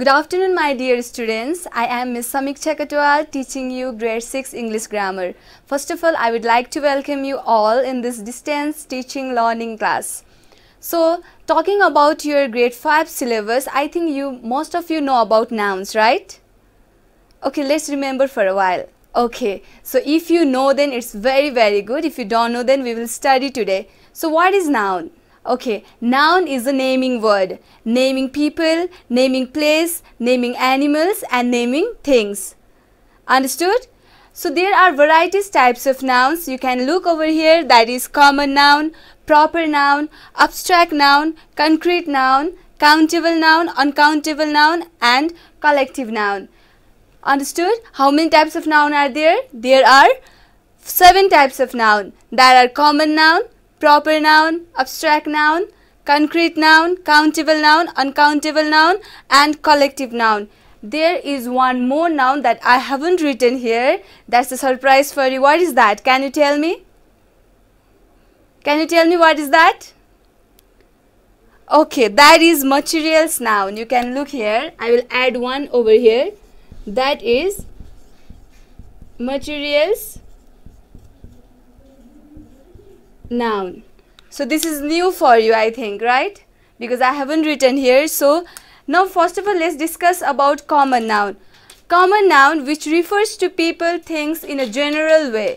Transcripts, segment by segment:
Good afternoon, my dear students. I am Ms. Samiksha Katwal teaching you grade 6 English grammar. First of all, I would like to welcome you all in this distance teaching learning class. So, talking about your grade 5 syllabus, I think you most of you know about nouns, right? Okay, let's remember for a while. Okay, so if you know then it's very very good. If you don't know then we will study today. So, what is noun? Okay, noun is a naming word. Naming people, naming place, naming animals and naming things. Understood? So there are varieties types of nouns. You can look over here that is common noun, proper noun, abstract noun, concrete noun, countable noun, uncountable noun and collective noun. Understood? How many types of noun are there? There are seven types of noun. There are common noun, proper noun, abstract noun, concrete noun, countable noun, uncountable noun and collective noun. There is one more noun that I haven't written here. That's a surprise for you. What is that? Can you tell me? Can you tell me what is that? Okay, that is materials noun. You can look here. I will add one over here. That is materials noun. So this is new for you I think right because I haven't written here. So now first of all let's discuss about common noun. Common noun which refers to people things in a general way.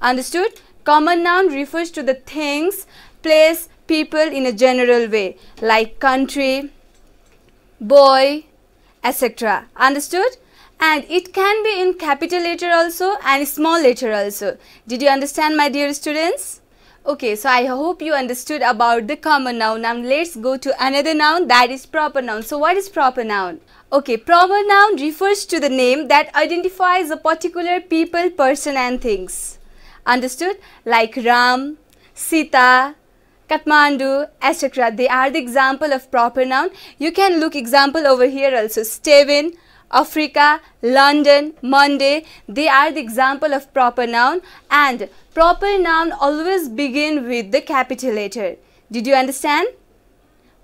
Understood? Common noun refers to the things, place, people in a general way like country, boy, etc. Understood? And it can be in capital letter also and small letter also. Did you understand my dear students? Okay, so I hope you understood about the common noun. Now let's go to another noun that is proper noun. So what is proper noun? Okay, proper noun refers to the name that identifies a particular people, person and things. Understood? Like Ram, Sita, Kathmandu, etc. They are the example of proper noun. You can look example over here also. Steven, Africa, London, Monday, they are the example of proper noun and proper noun always begin with the capital letter. Did you understand?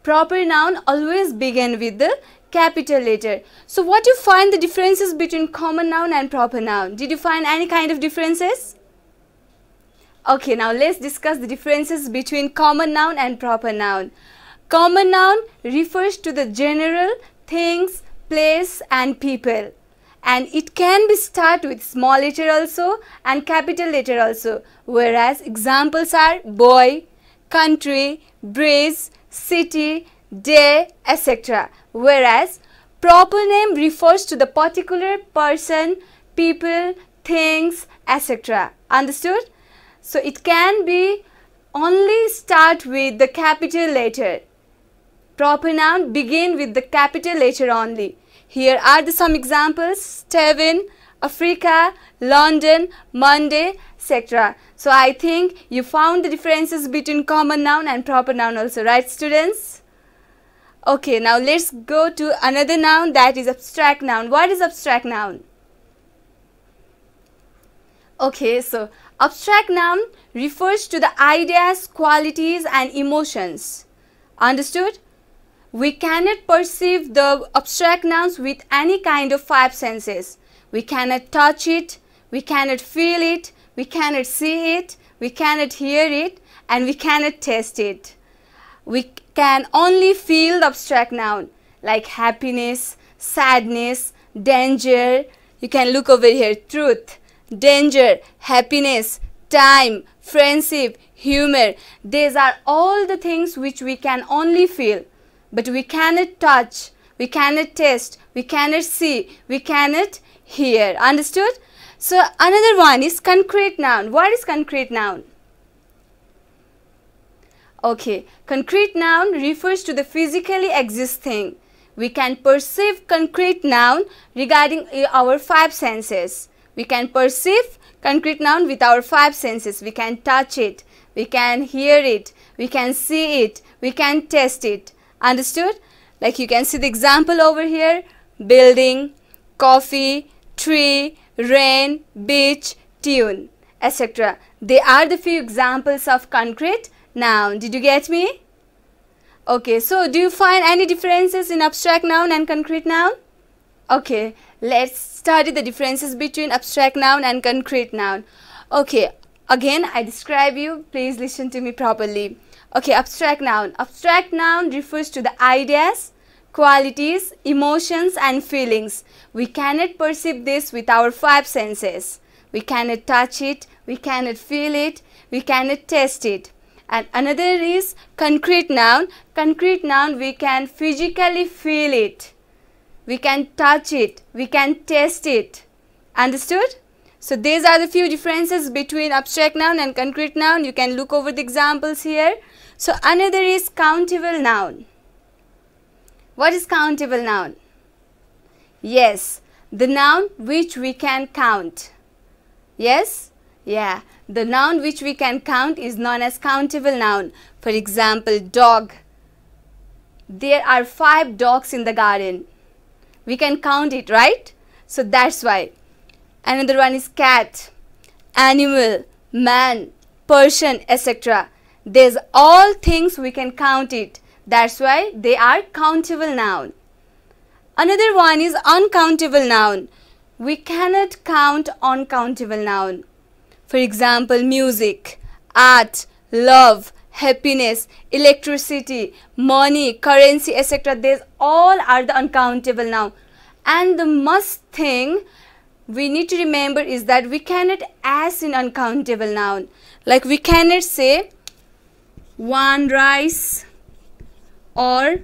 Proper noun always begin with the capital letter. So what you find the differences between common noun and proper noun? Did you find any kind of differences? Okay, now let's discuss the differences between common noun and proper noun. Common noun refers to the general things, place and people and it can be start with small letter also and capital letter also whereas examples are boy country breeze city day etc whereas proper name refers to the particular person people things etc understood so it can be only start with the capital letter proper noun begin with the capital letter only here are the some examples, Tevin, Africa, London, Monday, etc. So I think you found the differences between common noun and proper noun also, right students? Okay, now let's go to another noun that is abstract noun. What is abstract noun? Okay, so abstract noun refers to the ideas, qualities and emotions. Understood? We cannot perceive the abstract nouns with any kind of five senses. We cannot touch it, we cannot feel it, we cannot see it, we cannot hear it, and we cannot taste it. We can only feel the abstract noun like happiness, sadness, danger. You can look over here truth, danger, happiness, time, friendship, humor. These are all the things which we can only feel but we cannot touch, we cannot taste, we cannot see, we cannot hear. Understood? So another one is concrete noun. What is concrete noun? Okay, concrete noun refers to the physically existing. We can perceive concrete noun regarding eh, our five senses. We can perceive concrete noun with our five senses. We can touch it, we can hear it, we can see it, we can taste it. Understood? Like you can see the example over here. Building, coffee, tree, rain, beach, tune, etc. They are the few examples of concrete noun. Did you get me? Okay, so do you find any differences in abstract noun and concrete noun? Okay, let's study the differences between abstract noun and concrete noun. Okay, again I describe you. Please listen to me properly. Okay, abstract noun. Abstract noun refers to the ideas, qualities, emotions and feelings. We cannot perceive this with our five senses. We cannot touch it, we cannot feel it, we cannot taste it. And another is concrete noun. Concrete noun, we can physically feel it. We can touch it, we can taste it. Understood? So these are the few differences between abstract noun and concrete noun. You can look over the examples here. So another is countable noun. What is countable noun? Yes, the noun which we can count. Yes? Yeah, the noun which we can count is known as countable noun. For example, dog. There are five dogs in the garden. We can count it, right? So that's why. Another one is cat, animal, man, person, etc. These all things we can count it. That's why they are countable noun. Another one is uncountable noun. We cannot count uncountable noun. For example, music, art, love, happiness, electricity, money, currency, etc. These all are the uncountable noun. And the must thing we need to remember is that we cannot as in uncountable noun. Like we cannot say one rice or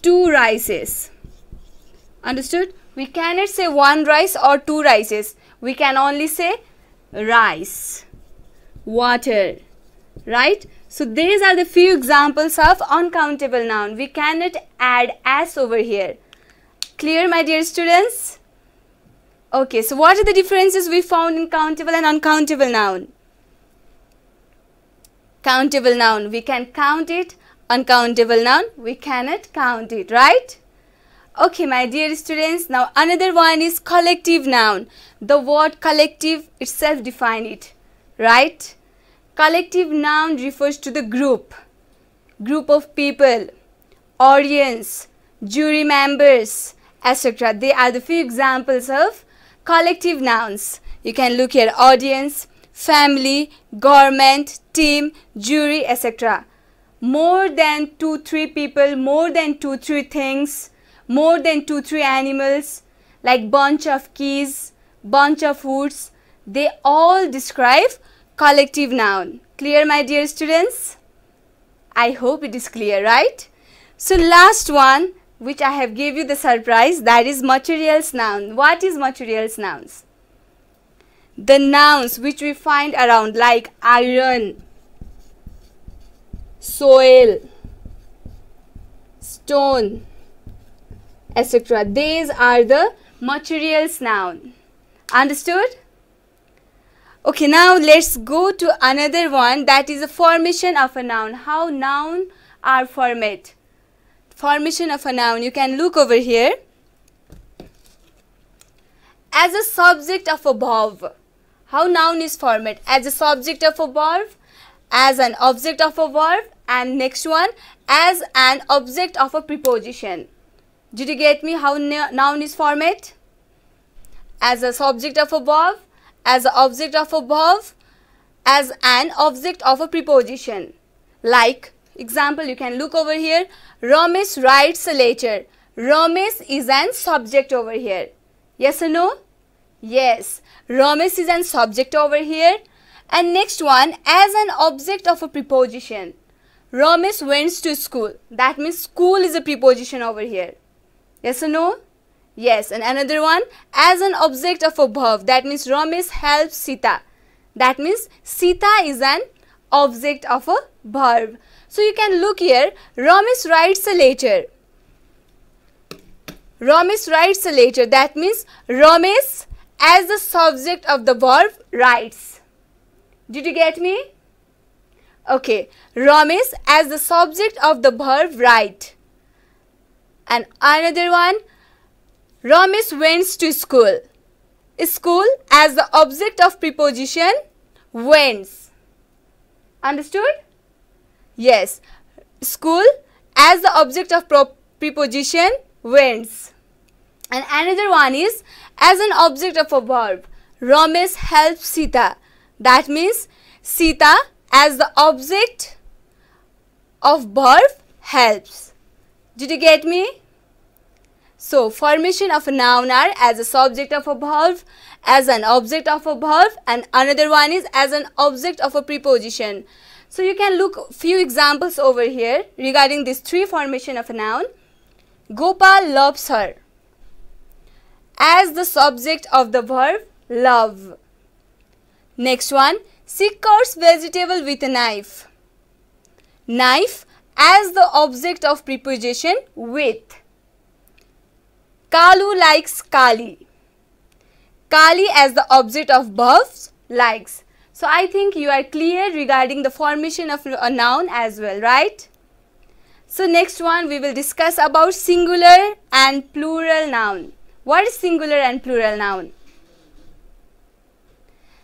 two rices. Understood? We cannot say one rice or two rices. We can only say rice, water, right? So these are the few examples of uncountable noun. We cannot add as over here. Clear my dear students? Okay, so what are the differences we found in countable and uncountable noun? countable noun. We can count it. Uncountable noun. We cannot count it, right? Okay, my dear students, now another one is collective noun. The word collective itself define it, right? Collective noun refers to the group, group of people, audience, jury members, etc. They are the few examples of collective nouns. You can look at audience, family, government, team, jury, etc. More than 2 3 people, more than 2 3 things, more than 2 3 animals, like bunch of keys, bunch of woods, they all describe collective noun. Clear, my dear students? I hope it is clear, right? So, last one which I have gave you the surprise that is materials noun. What is materials nouns? the nouns which we find around like iron, soil, stone, etc. These are the materials noun. Understood? Okay, now let's go to another one that is the formation of a noun. How noun are formed. Formation of a noun. You can look over here. As a subject of a verb how noun is formed as a subject of a verb, as an object of a verb and next one as an object of a preposition. Did you get me how noun is formed? As a subject of a verb, as an object of a verb, as an object of a preposition. Like example you can look over here Ramesh writes a letter. Ramesh is an subject over here. Yes or no? Yes, Romis is an subject over here. And next one, as an object of a preposition. Romis went to school. That means school is a preposition over here. Yes or no? Yes. And another one, as an object of a verb. That means Romis helps Sita. That means Sita is an object of a verb. So you can look here, Romis writes a letter. Romis writes a letter. That means Romis as the subject of the verb writes. Did you get me? Okay, Ramesh as the subject of the verb write. And another one, Ramesh went to school. School as the object of preposition went. Understood? Yes, school as the object of preposition went. And another one is as an object of a verb. Ramesh helps Sita. That means Sita as the object of verb helps. Did you get me? So, formation of a noun are as a subject of a verb, as an object of a verb and another one is as an object of a preposition. So, you can look few examples over here regarding these three formation of a noun. Gopal loves her as the subject of the verb love. Next one, she cuts vegetable with a knife. Knife as the object of preposition with. Kalu likes Kali. Kali as the object of verbs likes. So I think you are clear regarding the formation of a noun as well, right? So next one we will discuss about singular and plural noun. What is singular and plural noun?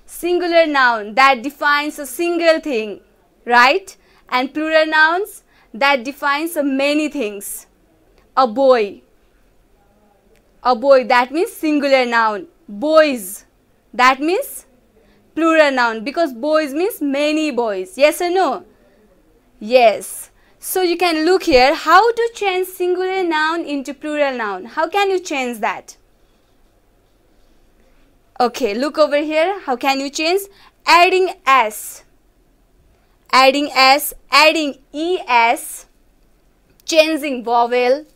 Singular noun that defines a single thing, right? And plural nouns that defines many things. A boy. A boy that means singular noun. Boys that means plural noun because boys means many boys. Yes or no? Yes. So you can look here, how to change singular noun into plural noun. How can you change that? Okay, look over here. How can you change? Adding s. Adding s, adding es, changing vowel,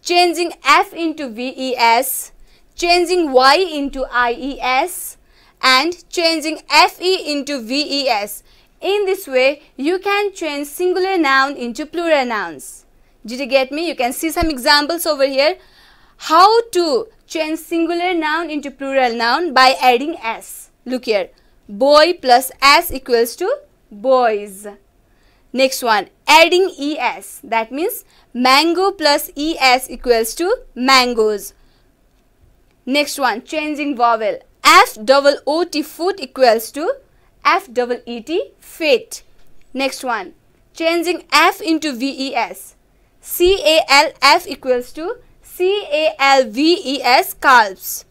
changing f into ves, changing y into ies, and changing fe into ves. In this way, you can change singular noun into plural nouns. Did you get me? You can see some examples over here. How to change singular noun into plural noun by adding s. Look here. Boy plus s equals to boys. Next one, adding es. That means mango plus es equals to mangoes. Next one, changing vowel. F double o t foot equals to F double E T, fate. Next one, changing F into V E S. C A L F equals to C A L V E S, calves.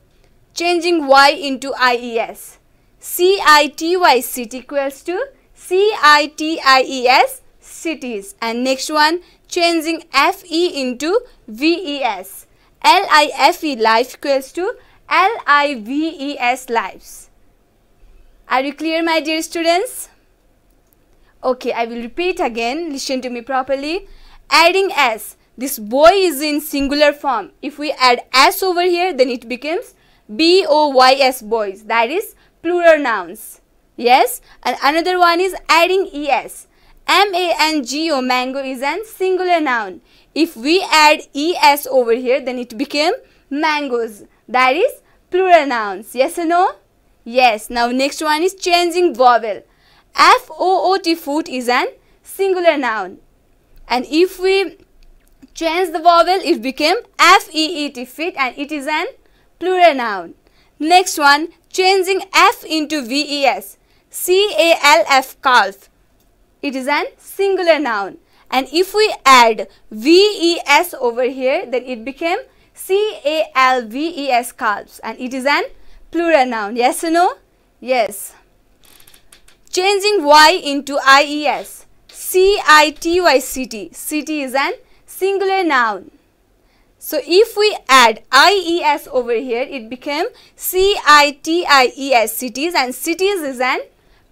Changing Y into I E S. C I T Y, city equals to C I T I E S, cities. And next one, changing F E into V E S. L I F E, life equals to L I V E S, lives. Are you clear, my dear students? Okay, I will repeat again. Listen to me properly. Adding s. This boy is in singular form. If we add s over here, then it becomes b o y s boys. That is plural nouns. Yes. And another one is adding es. M A N G O mango is a singular noun. If we add es over here, then it became mangoes. That is plural nouns. Yes or no? Yes, now next one is changing vowel. F-O-O-T foot is an singular noun. And if we change the vowel, it became F-E-E-T feet and it is an plural noun. Next one, changing F into V-E-S. C-A-L-F calf. It is an singular noun. And if we add V-E-S over here, then it became C-A-L-V-E-S calves. And it is an plural noun. Yes or no? Yes. Changing Y into IES. C-I-T-Y city. City is an singular noun. So if we add IES over here, it became C-I-T-I-E-S cities and cities is an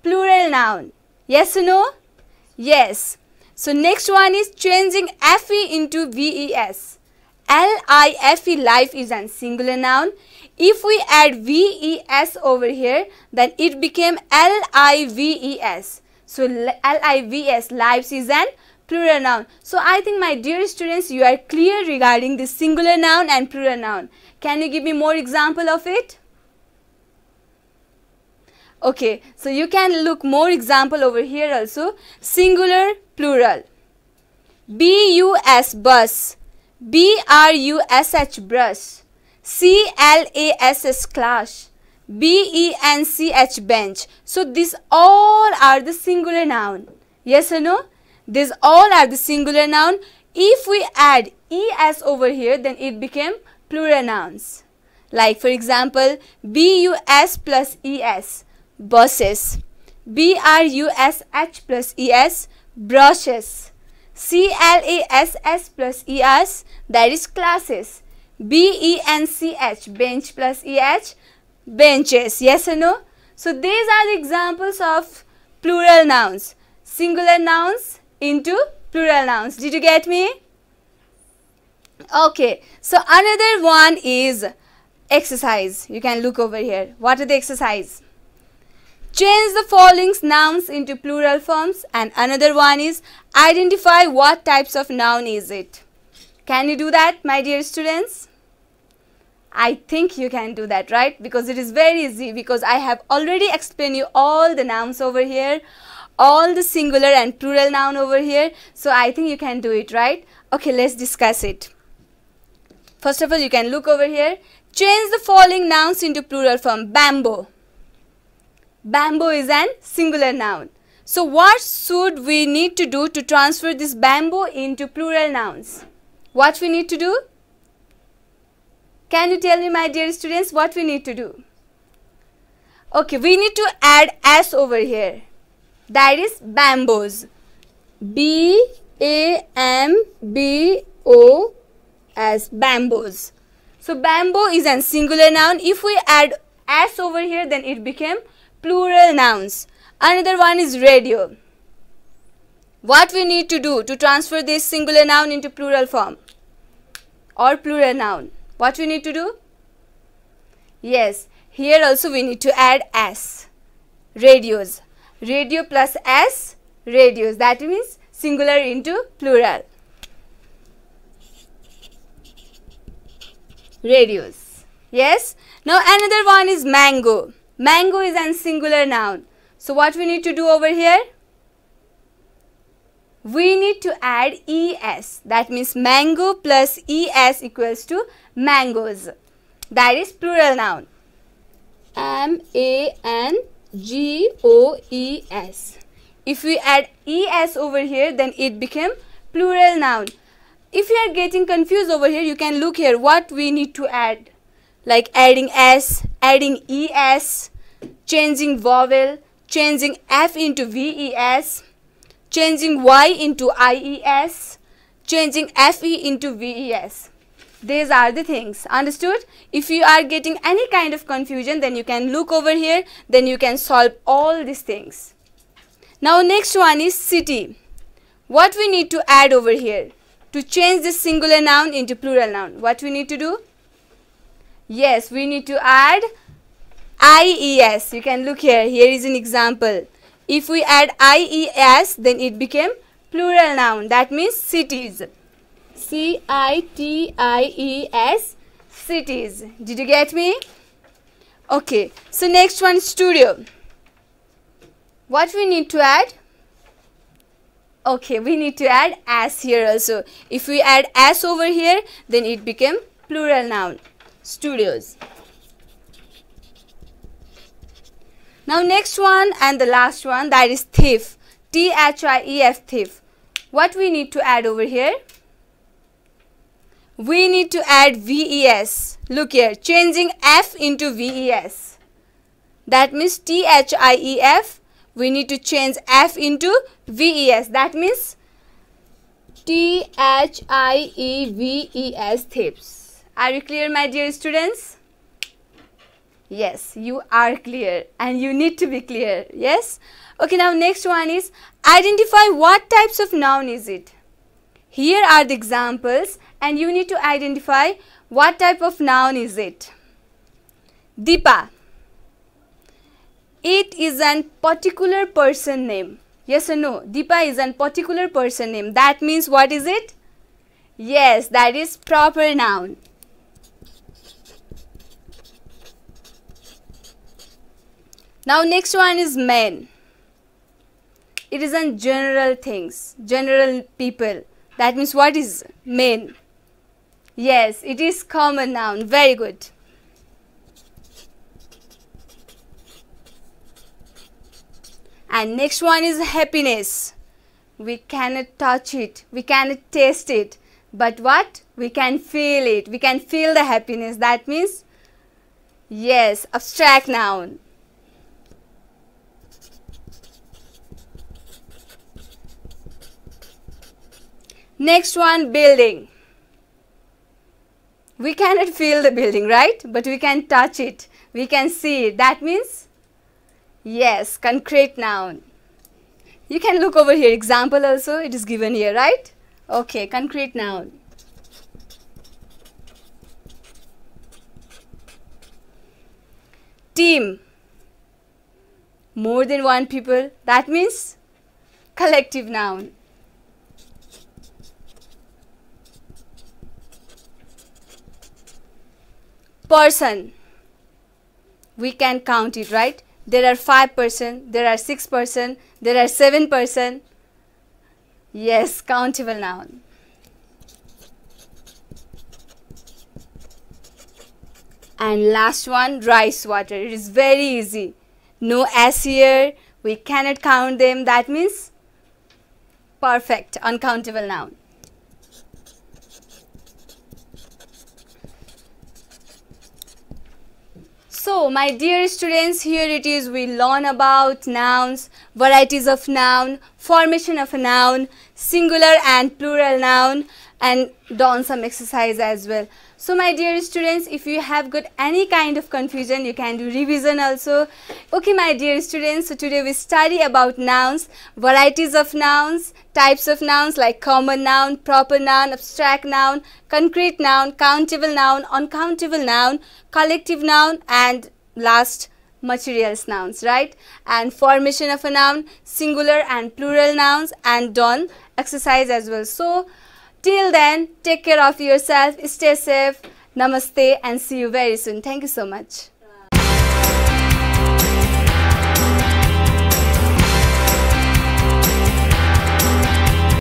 plural noun. Yes or no? Yes. So next one is changing FE into VES. L-I-F-E life is an singular noun. If we add VES over here, then it became LIVES. So LIVES, lives is an plural noun. So I think my dear students, you are clear regarding the singular noun and plural noun. Can you give me more example of it? Okay, so you can look more example over here also. Singular, plural. B-U-S, bus. B-R-U-S-H, brush. CLASS clash, BE and CH bench. So these all are the singular noun. Yes or no? These all are the singular noun. If we add ES over here, then it became plural nouns. Like for example, BUS plus ES, buses. BRUSH plus ES, brushes. CLASS plus ES, that is classes. B, E and C, H. Bench plus EH. Benches. Yes or no? So, these are the examples of plural nouns. Singular nouns into plural nouns. Did you get me? Okay. So, another one is exercise. You can look over here. What are the exercise? Change the following nouns into plural forms and another one is identify what types of noun is it. Can you do that, my dear students? I think you can do that, right? Because it is very easy because I have already explained you all the nouns over here, all the singular and plural noun over here. So I think you can do it, right? Okay, let's discuss it. First of all, you can look over here. Change the following nouns into plural form. Bamboo. Bamboo is an singular noun. So what should we need to do to transfer this bamboo into plural nouns? What we need to do? Can you tell me my dear students what we need to do? Okay, we need to add S over here. That is bamboos. B A M B O S bamboos. So bamboo is a singular noun. If we add S over here then it became plural nouns. Another one is radio. What we need to do to transfer this singular noun into plural form? or plural noun. What we need to do? Yes, here also we need to add s. Radios. Radio plus s, radios. That means singular into plural. Radios. Yes. Now another one is mango. Mango is an singular noun. So what we need to do over here? we need to add ES. That means mango plus ES equals to mangoes. That is plural noun. M-A-N-G-O-E-S. If we add ES over here, then it became plural noun. If you are getting confused over here, you can look here what we need to add. Like adding S, adding ES, changing vowel, changing F into VES changing Y into IES, changing FE into VES. These are the things. Understood? If you are getting any kind of confusion, then you can look over here. Then you can solve all these things. Now next one is city. What we need to add over here? To change this singular noun into plural noun. What we need to do? Yes, we need to add IES. You can look here. Here is an example. If we add IES, then it became plural noun. That means cities. C-I-T-I-E-S, cities. Did you get me? Okay. So, next one, studio. What we need to add? Okay, we need to add s here also. If we add s over here, then it became plural noun. Studios. Now next one and the last one that is thief. T-H-I-E-F thief. What we need to add over here? We need to add VES. Look here, changing F into VES. That means T-H-I-E-F. We need to change F into VES. That means T-H-I-E-V-E-S thieves. Are you clear my dear students? Yes, you are clear and you need to be clear. Yes? Okay, now next one is identify what types of noun is it. Here are the examples and you need to identify what type of noun is it. Deepa. It is an particular person name. Yes or no? Deepa is an particular person name. That means what is it? Yes, that is proper noun. now next one is men it is on general things general people that means what is men yes it is common noun very good and next one is happiness we cannot touch it we cannot taste it but what we can feel it we can feel the happiness that means yes abstract noun Next one, building. We cannot feel the building, right? But we can touch it. We can see it. That means, yes, concrete noun. You can look over here. Example also, it is given here, right? Okay, concrete noun. Team. More than one people. That means collective noun. person we can count it right there are 5 person there are 6 person there are 7 person yes countable noun and last one rice water it is very easy no s here we cannot count them that means perfect uncountable noun So, my dear students, here it is we learn about nouns, varieties of noun, formation of a noun, singular and plural noun, and don some exercise as well. So my dear students, if you have got any kind of confusion, you can do revision also. Okay, my dear students, so today we study about nouns, varieties of nouns, types of nouns like common noun, proper noun, abstract noun, concrete noun, countable noun, uncountable noun, collective noun, and last materials nouns, right? And formation of a noun, singular and plural nouns, and done exercise as well. So Till then, take care of yourself, stay safe, namaste, and see you very soon. Thank you so much.